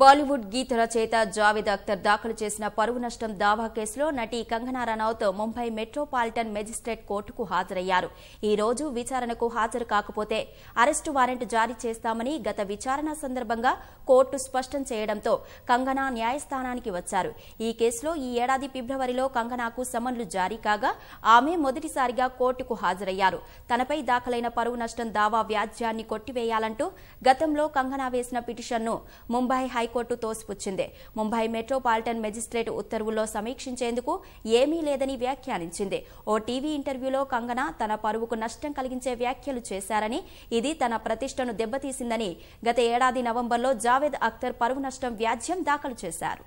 బాలీవుడ్ గీత రచయిత జావేద్ అఖ్తర్ దాఖలు చేసిన పరువు నష్టం దావా కేసులో నటి కంగనా రనౌత్ ముంబై మెట్రోపాలిటన్ మెజిస్ట్రేట్ కోర్టుకు హాజరయ్యారు ఈ రోజు విచారణకు హాజరు కాకపోతే అరెస్టు వారెంట్ జారీ చేస్తామని గత విచారణ సందర్భంగా కోర్టు స్పష్టం చేయడంతో కంగనా న్యాయస్థానానికి వచ్చారు ఈ కేసులో ఈ ఏడాది ఫిబ్రవరిలో కంగనాకు సమన్లు జారీ కాగా ఆమె మొదటిసారిగా కోర్టుకు హాజరయ్యారు తనపై దాఖలైన పరువు నష్టం దావా వ్యాజ్యాన్ని కొట్టివేయాలంటూ గతంలో కంగనా వేసిన పిటిషన్ను ముంబై హై హైకోర్టు తోసిపుచ్చింది ముంబై మెట్రోపాలిటన్ మెజిస్ట్రేట్ ఉత్తర్వుల్లో సమీక్షించేందుకు ఏమీ లేదని వ్యాఖ్యానించింది ఓ టీవీ ఇంటర్వ్యూలో కంగనా తన పరువుకు నష్టం కలిగించే వ్యాఖ్యలు చేశారని ఇది తన ప్రతిష్టను దెబ్బతీసిందని గత ఏడాది నవంబర్లో జావేద్ అఖ్తర్ పరువు నష్టం వ్యాజ్యం దాఖలు చేశారు